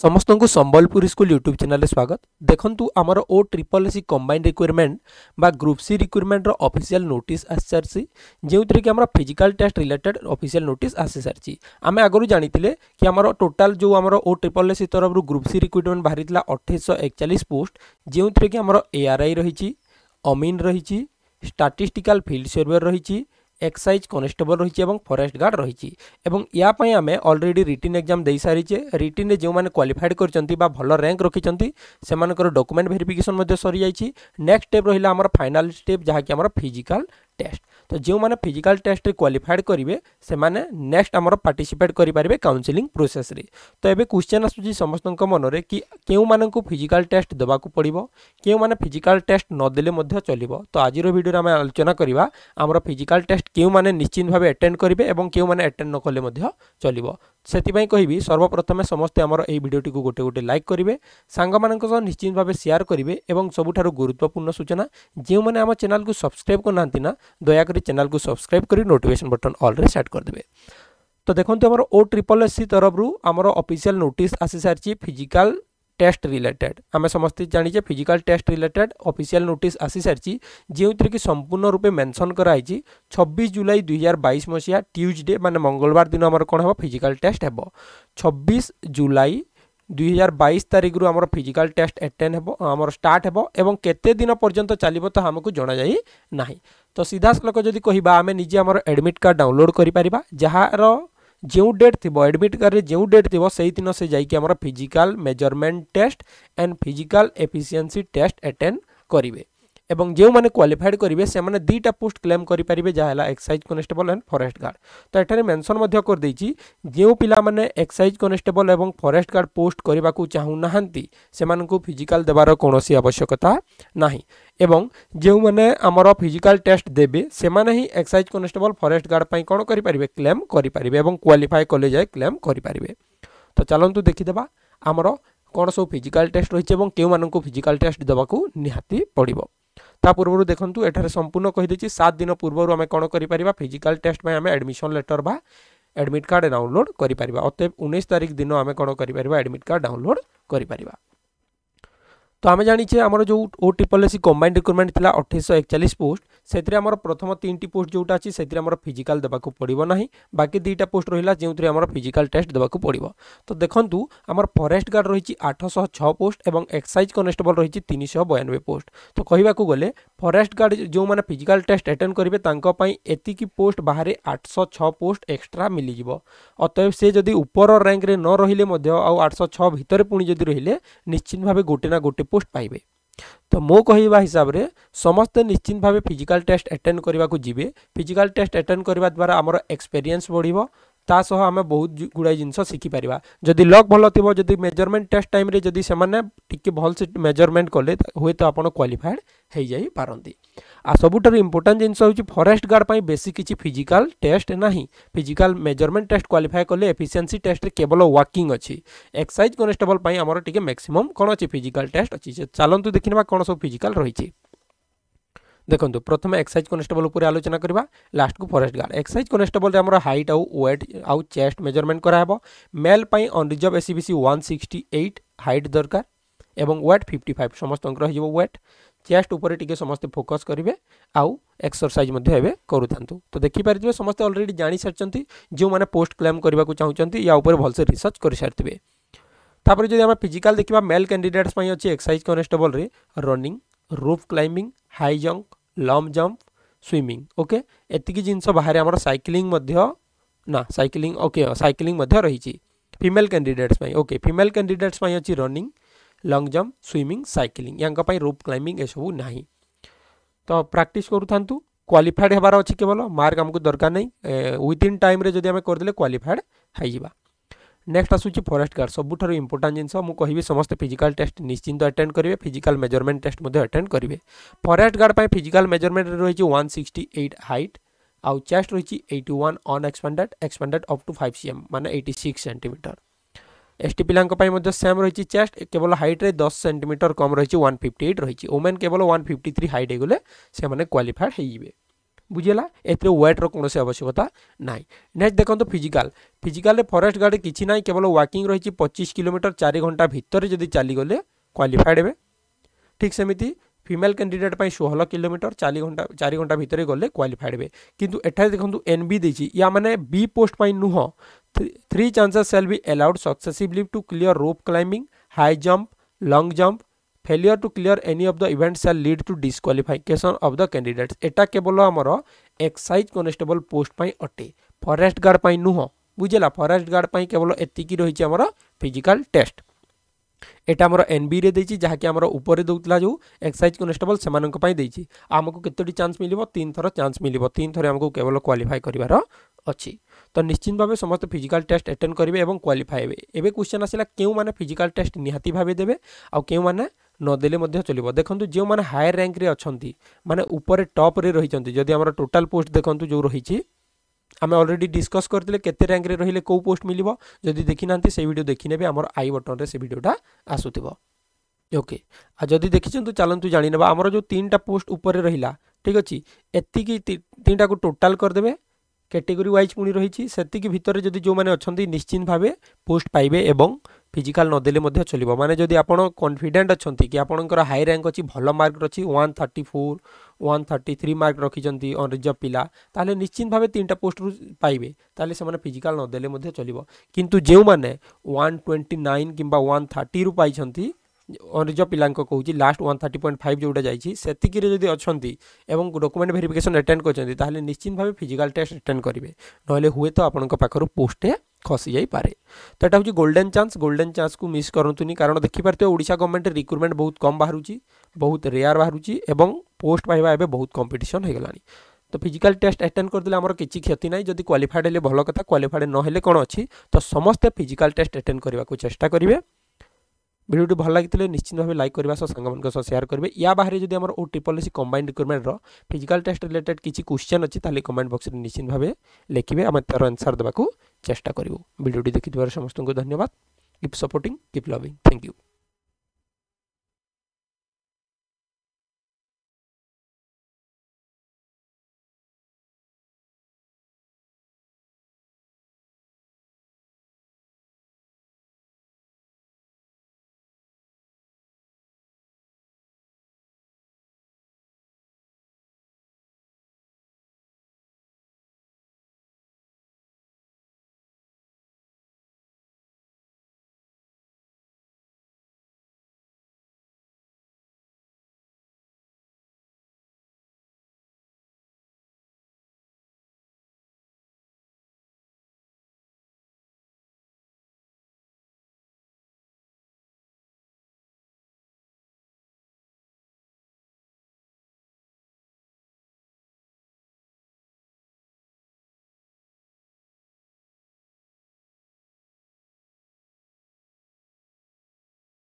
ସମସ୍ତଙ୍କୁ Sambalpur school YouTube ଚ୍ୟାନେଲରେ ସ୍ୱାଗତ ଦେଖନ୍ତୁ ଆମର O triple C combined requirement ବା ଗ୍ରୁପ୍ ସି ରିକ୍ୱିରମେଣ୍ଟର ଅଫିସିଆଲ୍ ନୋଟିସ୍ ଆସିସାରିଛି ଯେଉଁଥିରେ କି ଆମର physical test related official notice ଆସିସାରିଛି ଆମେ ଆଗରୁ ଜାଣିଥିଲେ କି ଆମର ଟୋଟାଲ୍ ଯେଉଁ ଆମର ଓ ଟ୍ରିପଲ୍ ସି ତରଫରୁ ଗ୍ରୁପ୍ ସି ରିକ୍ରୁଟମେଣ୍ଟ ବାହାରିଥିଲା ଅଠେଇଶହ ଏକଚାଳିଶ ପୋଷ୍ଟ ଯେଉଁଥିରେ କି ଆମର ଏଆର୍ଆଇ ରହିଛି ଅମିନ୍ ରହିଛି ଷ୍ଟାଟିଷ୍ଟିକାଲ୍ ଫିଲ୍ଡ ସର୍ଭେ ରହିଛି এক্সাইজ কনস্টেবল রয়েছে এবং ফরেস্ট গার্ড রয়েছে এবং ইয়াপাই আমি অলরেডি রিটিন এক্সাম দিয়ে সারিছে রিটিনে যে কোয়ালিফাইড করছেন বা ভাল র্যাঙ্ক রকিছেন সে ডকুমেন্ট ভেরিফিকেসন সরি যাই নেক্সট স্টেপ রহিলা আমার ফাইনাল স্টেপ যা কি আমার ফিজিকাল টেস্ট তো যে ফিজিকাল টেস্টরে কোয়ালিফাইড করবে সে নেক্সট আমার পার্টিসিপেট করে পারে কাউন্সেলিং প্রোসেসরে তো এবে কোশ্চেন আসুচি সমস্ত মনরে কি কেউ মানুষ ফিজিকাল টেস্ট দেওয়া পড়ব কেউ মানে ফিজিকাল টেস্ট নদেলে চলব তো আজির ভিডিওরে আমি আলোচনা করা আমার ফিজিকাল টেস্ট কেউ মানে নিশ্চিত ভাবে আটেন্ড করবে এবং কেউ মানে আটেন্ড নকলে চলব ସେଥିପାଇଁ କହିବି ସର୍ବପ୍ରଥମେ ସମସ୍ତେ ଆମର ଏହି ଭିଡ଼ିଓଟିକୁ ଗୋଟେ ଗୋଟେ ଲାଇକ୍ କରିବେ ସାଙ୍ଗମାନଙ୍କ ସହ ନିଶ୍ଚିତ ଭାବେ ସେୟାର କରିବେ ଏବଂ ସବୁଠାରୁ ଗୁରୁତ୍ୱପୂର୍ଣ୍ଣ ସୂଚନା ଯେଉଁମାନେ ଆମ ଚ୍ୟାନେଲକୁ ସବସ୍କ୍ରାଇବ୍ କରୁନାହାନ୍ତି ନା ଦୟାକରି ଚ୍ୟାନେଲକୁ ସବସ୍କ୍ରାଇବ୍ କରି ନୋଟିଫିକେସନ୍ ବଟନ୍ ଅଲ୍ରେ ସେଟ୍ କରିଦେବେ ତ ଦେଖନ୍ତୁ ଆମର ଓ ଟ୍ରିପଲ୍ ଏସ୍ ସି ତରଫରୁ ଆମର ଅଫିସିଆଲ୍ ନୋଟିସ୍ ଆସିସାରିଛି ଫିଜିକାଲ୍ টেস্ট রিলেটেড আমি সমস্ত জানি যে physical test related official notice আসি সারিছি যেউথিরে কি সম্পূর্ণ রূপে মেনশন କରାଯାଇଛି ছবিশ জুলাই দুই হাজার বাইশ মশিয়া টিউজডে মানে মঙ্গলবার দিন আমার কোণ হব ফিজিকাল টেস্ট হব ছবিশ জুলাই দুই হাজার বাইশ তারিখর আমার ফিজিকাল টেস্ট এটেন্ড হব আমার স্টার্ট হব এবং কেতে দিন পর্যন্ত চালিব তা আমাকে জনাযাই না তো সিধাসলখ যদি কহবা আমি নিজে আমার এডমিট কার্ড ডাউনলোড করে পারা যার जो डेट थी एडमिट कार्ड में जो डेट थी से दिन से जाकर physical measurement test and physical efficiency test एटेड करेंगे एवं जो मैंने क्वाफाइड करेंगे से मैंने दुईटा पोस्ट क्लेम करेंगे जहाँ excise constable and forest guard तो यठार मेनसन करदे जो पाने एक्साइज कनेस्टेबल और फरेस्ट गार्ड पोस्ट करने को चाहूना से फिजिकाल देवार कौन आवश्यकता ना এবং ଯେଉଁମାନେ ଆମର ଫିଜିକାଲ ଟେଷ୍ଟ ଦେବେ ସେମାନେ ହିଁ ଏକ୍ସାଇଜ୍ କନେଷ୍ଟେବଲ ଫରେଷ୍ଟ ଗାର୍ଡ଼ ପାଇଁ କ'ଣ କରିପାରିବେ କ୍ଲେମ୍ କରିପାରିବେ ଏବଂ କ୍ୱାଲିଫାଏ କଲେ ଯାଏ କ୍ଲେମ୍ କରିପାରିବେ ତ ଚାଲନ୍ତୁ ଦେଖିଦେବା ଆମର କ'ଣ ସବୁ ଫିଜିକାଲ ଟେଷ୍ଟ ରହିଛି ଏବଂ କେଉଁମାନଙ୍କୁ ଫିଜିକାଲ ଟେଷ୍ଟ ଦେବାକୁ ନିହାତି ପଡ଼ିବ ତା ପୂର୍ବରୁ ଦେଖନ୍ତୁ ଏଠାରେ ସମ୍ପୂର୍ଣ୍ଣ କହିଦେଇଛି ସାତ ଦିନ ପୂର୍ବରୁ ଆମେ କ'ଣ କରିପାରିବା ଫିଜିକାଲ ଟେଷ୍ଟ ପାଇଁ ଆମେ ଆଡ଼ମିସନ୍ ଲେଟର୍ ବା ଆଡ଼ମିଟ୍ କାର୍ଡ଼ ଡାଉନଲୋଡ଼ କରିପାରିବା ଅତଏବ ଉଣେଇଶ ତାରିଖ ଦିନ ଆମେ କ'ଣ କରିପାରିବା ଆଡ଼ମିଟ୍ କାର୍ଡ଼ ଡାଉନଲୋଡ଼ କରିପାରିବା তো আমি জানিছে আমার যে O triple SC combined recruitment লা অঠেশ একচাশ পোস্ট সেতিরে আমার প্রথম তিনটি পোস্ট যেটা আছে সেতিরে আমার ফিজিক্যাল দেবাকু পড়িব না বাকি দুইটা পোস্ট রহিলা যেউথিরে আমার ফিজিক্যাল টেস্ট দেবাকু পড়িব তো দেখন্তু আমার ফরেস্ট গার্ড রয়েছে আঠশ ছ পোস্ট এবং এক্সাইজ কনস্টেবল রয়েছে তিনশহ বয়ানবে পোস্ট তো কহিবাকু গলে ফরেস্ট গার্ড যে ফিজিক্যাল টেস্ট আটেন্ড করবে তাঁপাই এতিকি পোস্ট বাহারে আটশ ছ পোস্ট এক্সট্রা মিলিযোগ অতএব সে যদি উপর র্যাঙ্করে ন রহলে আটশ ছ ভিতরে পুঁ যদি রহলে নিশ্চিত ভাবে গোটে না গোটে পোস্ট পাইবে ତ ମୋ କହିବା ହିସାବରେ ସମସ୍ତେ ନିଶ୍ଚିତ ଭାବେ ଫିଜିକାଲ୍ ଟେଷ୍ଟ ଆଟେଣ୍ଡ କରିବାକୁ ଯିବେ ଫିଜିକାଲ୍ ଟେଷ୍ଟ ଆଟେଣ୍ଡ କରିବା ଦ୍ୱାରା ଆମର ଏକ୍ସପେରିଏନ୍ସ ବଢ଼ିବ ତା ସହ ଆମେ ବହୁତ ଗୁଡ଼ାଏ ଜିନିଷ ଶିଖିପାରିବା ଯଦି ଲକ୍ ଭଲ ଥିବ ଯଦି ମେଜରମେଣ୍ଟ ଟେଷ୍ଟ ଟାଇମ୍ରେ ଯଦି ସେମାନେ ଟିକେ ଭଲସେ ମେଜରମେଣ୍ଟ କଲେ ହୁଏତ ଆପଣ କ୍ୱାଲିଫାଏଡ୍ ହେଇଯାଇପାରନ୍ତି ଆଉ ସବୁଠାରୁ ଇମ୍ପୋର୍ଟାଣ୍ଟ ଜିନିଷ ହେଉଛି ଫରେଷ୍ଟ ଗାର୍ଡ଼ ପାଇଁ ବେଶୀ କିଛି ଫିଜିକାଲ୍ ଟେଷ୍ଟ ନାହିଁ ଫିଜିକାଲ୍ ମେଜରମେଣ୍ଟ ଟେଷ୍ଟ କ୍ୱାଲିଫାଏ କଲେ ଏଫିସିଏନ୍ସି ଟେଷ୍ଟରେ କେବଳ ୱାକିଂ ଅଛି ଏକ୍ସସାଇଜ୍ କନେଷ୍ଟେବଲ୍ ପାଇଁ ଆମର ଟିକେ ମ୍ୟାକ୍ସିମମ୍ କ'ଣ ଅଛି ଫିଜିକାଲ୍ ଟେଷ୍ଟ ଅଛି ଚାଲନ୍ତୁ ଦେଖିନେବା କ'ଣ ସବୁ ଫିଜିକାଲ୍ ରହିଛି ଦେଖନ୍ତୁ ପ୍ରଥମେ ଏକ୍ସାଇଜ୍ କନେଷ୍ଟବଲ୍ ଉପରେ ଆଲୋଚନା କରିବା ଲାଷ୍ଟକୁ ଫରେଷ୍ଟ ଗାର୍ଡ଼ ଏକ୍ସାଇଜ୍ କନେଷ୍ଟବଲ୍ରେ ଆମର ହାଇଟ୍ ଆଉ ୱେଟ୍ ଆଉ ଚେଷ୍ଟ ମେଜରମେଣ୍ଟ କରାହେବ ମେଲ୍ ପାଇଁ unreserved S C B C one sixty eight height ଦରକାର ଏବଂ ୱେଟ୍ ଫିଫ୍ଟି ଫାଇଭ୍ ସମସ୍ତଙ୍କର ହେଇଯିବ ୱେଟ୍ ଚେଷ୍ଟ ଉପରେ ଟିକେ ସମସ୍ତେ ଫୋକସ୍ କରିବେ ଆଉ ଏକ୍ସରସାଇଜ୍ ମଧ୍ୟ ଏବେ କରୁଥାନ୍ତୁ ତ ଦେଖିପାରିଥିବେ ସମସ୍ତେ ଅଲରେଡ଼ି ଜାଣିସାରିଛନ୍ତି ଯେଉଁମାନେ ପୋଷ୍ଟ କ୍ଲେମ୍ କରିବାକୁ ଚାହୁଁଛନ୍ତି ୟା ଉପରେ ଭଲସେ ରିସର୍ଚ୍ଚ କରିସାରିଥିବେ ତାପରେ ଯଦି ଆମେ ଫିଜିକାଲ୍ ଦେଖିବା ମେଲ୍ କ୍ୟାଣ୍ଡିଡେଟ୍ସ ପାଇଁ ଅଛି ଏକ୍ସରସାଇଜ୍ କନେଷ୍ଟବଲ୍ରେ running rope climbing high jump long jump swimming okay এতিকি জিনিস বাহারে আমার সাইক্লিং না সাইক্লিং ওকে সাইক্লিং রয়েছে female candidates okay female candidates অছি running long jump swimming cycling ইয়াঙ্কা রোপ ক্লাইম্বিং এসব না তো প্রাকটিস করুথান্তু କ୍ୱାଲିଫାଏଡ଼୍ ହେବାର ଅଛି କେବଳ ମାର୍କ ଆମକୁ ଦରକାର ନାହିଁ ୱିଦିନ୍ ଟାଇମ୍ରେ ଯଦି ଆମେ କରିଦେଲେ କ୍ୱାଲିଫାଏଡ଼୍ ହେଇଯିବା नेक्स्ट आसूँ फरेस्ट गार्ड सबुठ इम्पोर्टां जिनस मुझे समस्त फिजिकाल टेस्ट निश्चिंत आटेड करेंगे फिजिकाल मेजरमेंट टेस्ट आटेड करेंगे फरेस्ट गार्ड पर फिजिकाल मेजरमेंट रही है वन सिक्सटी एट हाइट आउ चेस्ट रही eighty one unexpanded expanded up to five CM मान eighty six centimetre S T पिला सेम रही चेस्ट केवल हाइट्रे दस सेमिटर कम रही वन फिफ्टी एट रही ओमेन केवल वन फिफ्टी थ्री हाइट हो गले से क्वाफाएड होते हैं ବୁଝିଗଲା ଏଥିରେ ୱେଟ୍ର କୌଣସି ଆବଶ୍ୟକତା ନାହିଁ ନେକ୍ସଟ ଦେଖନ୍ତୁ ଫିଜିକାଲ ଫିଜିକାଲରେ ଫରେଷ୍ଟ ଗାର୍ଡ଼ କିଛି ନାହିଁ କେବଳ ୱାକିଂ ରହିଛି ପଚିଶ କିଲୋମିଟର ଚାରି ଘଣ୍ଟା ଭିତରେ ଯଦି ଚାଲିଗଲେ କ୍ୱାଲିଫାଏଡ୍ ହେବେ ଠିକ୍ ସେମିତି ফিমেল ক্যান্ডিডেট পাই ষোহল কিলোমিটর চারি ঘন্টা চারি ঘন্টা ভিতরে গলে কোয়ালিফাইড হবে কিন্তু এঠারে দেখুন এন বি দিয়েছি ইয়া মানে বি পোস্ট পাই নুহ three chances shall be allowed successively to clear rope climbing high jump long jump failure to clear any of the event shall lead to disqualification of the candidates এটা কেবল আমার excise constable post পাই অটে forest guard পাই নুহ বুঝলা forest guard পাই কেবল এতিকি রয়েছে আমার ফিজিক্যাল টেস্ট এটা আমার এনবিএ দিয়েছি যাকে আমার উপরে দেওয়া যে এক্সাইজ কনস্টেবল সে দিয়েছি আমি কতটি চান্স মিলব তিন থর চান্স মিলব তিন থরে আমি কেবল কোয়ালিফাই করবার অছি তো নিশ্চিত ভাবে সমস্ত ফিজিক্যাল টেস্ট আটেন্ড করবে এবং কোয়ালিফাই হবে এবে কোশ্চেন আসলা কেউ মানে ফিজিক্যাল টেস্ট নিহতি ভাবে দেবে আউ কেউ মানে ନଦେଲେ ମଧ୍ୟ ଚଳିବ ଦେଖନ୍ତୁ ଯେଉଁମାନେ ହାୟର ର୍ୟାଙ୍କରେ ଅଛନ୍ତି ମାନେ ଉପରେ ଟପ୍ରେ ରହିଛନ୍ତି ଯଦି ଆମର ଟୋଟାଲ୍ ପୋଷ୍ଟ ଦେଖନ୍ତୁ ଯେଉଁ ରହିଛି ଆମେ ଅଲରେଡ଼ି ଡିସ୍କସ୍ କରିଥିଲେ କେତେ ର୍ୟାଙ୍କରେ ରହିଲେ କେଉଁ ପୋଷ୍ଟ ମିଳିବ ଯଦି ଦେଖିନାହାନ୍ତି ସେଇ ଭିଡ଼ିଓ ଦେଖିନେବେ ଆମର ଆଇ ବଟନ୍ରେ ସେ ଭିଡ଼ିଓଟା ଆସୁଥିବ ଓକେ ଆଉ ଯଦି ଦେଖିଛନ୍ତି ଚାଲନ୍ତୁ ଜାଣିନେବା ଆମର ଯେଉଁ ତିନିଟା ପୋଷ୍ଟ ଉପରେ ରହିଲା ଠିକ୍ ଅଛି ଏତିକି ତିନିଟାକୁ ଟୋଟାଲ୍ କରିଦେବେ ক্যাটেগরি ওয়াইজ পুনি রয়েছে সেতিকি ভিতরে যদি যে অনেক অনেক নিশ্চিত ভাবে পোস্ট পাইবে এবং ফিজিকাল নদেলে মধ্যে চলিব মানে যদি আপন কনফিডেন্ট অনেক কি আপনার হাই র্যাঙ্ক অছি ভাল মার্ক অছি one thirty four one thirty three mark রাখিছেন অনরিজর্ভ পিলা তাহলে নিশ্চিত ভাবে তিনটা পোস্টরু পাইবে তাহলে সে ফিজিকাল নদেলে মধ্যে চলিব কিন্তু যে ওয়ান টোয়েন্টি নাইন কিংবা ওয়ান থার্টি রু পাইছেন অনিজ পিলাঙ্ক কହୁଛି last one thirty point five যেটা যাইছি সেতিকিরে যদি অনেক এবং ডকুমেন্ট ভেরিফিকেসন আটেন্ড করছেন তাহলে নিশ্চিত ভাবে ফিজিকাল টেস্ট আটেন্ড করবে নহলে হুয়ে তো আপনার পাখর পোস্টে ଖସିଯାଇ ପାରେ ତ ଏଇଟା ହେଉଛି ଗୋଲ୍ଡେନ୍ ଚାନ୍ସ ଗୋଲ୍ଡେନ୍ ଚାନ୍ସକୁ ମିସ୍ କରନ୍ତୁନି କାରଣ ଦେଖିପାରୁଥିବେ ଓଡ଼ିଶା ଗଭର୍ଣ୍ଣମେଣ୍ଟ ରିକ୍ରୁଟମେଣ୍ଟ ବହୁତ କମ୍ ବାହାରୁଛି ବହୁତ ରେୟାର୍ ବାହାରୁଛି ଏବଂ ପୋଷ୍ଟ ପାଇବା ଏବେ ବହୁତ କମ୍ପିଟିସନ୍ ହୋଇଗଲାଣି ତ ଫିଜିକାଲ୍ ଟେଷ୍ଟ ଆଟେଣ୍ଡ କରିଦେଲେ ଆମର କିଛି କ୍ଷତି ନାହିଁ ଯଦି କ୍ୱାଲିଫାଏଡ଼୍ ହେଲେ ଭଲ କଥା କ୍ୱାଲିଫାଏଡ଼୍ ନହେଲେ କ'ଣ ଅଛି ତ ସମସ୍ତେ ଫିଜିକାଲ୍ ଟେଷ୍ଟ ଆଟେଣ୍ଡ କରିବାକୁ ଚେଷ୍ଟା କରିବେ ভিডিওটি ভালো লাগিলে নিশ্চিত ভাবে লাইক করা সহ সাংমানক সহ সেয়ার করবে ইয়া বাহারে যদি আমার ও ট্রিপল এসি কম্বাইন্ড রিকুয়ারমেন্টর ফিজিক্যাল টেস্ট রিলেটেড কিছু কোশ্চেন অছি তাহলে কমেন্ট বক্সে নিশ্চিত ভাবে লিখবে আমি তার আনসার দেওয়া চেষ্টা করবু ভিডিওটি দেখিবার সমস্ত ধন্যবাদ keep supporting keep loving thank you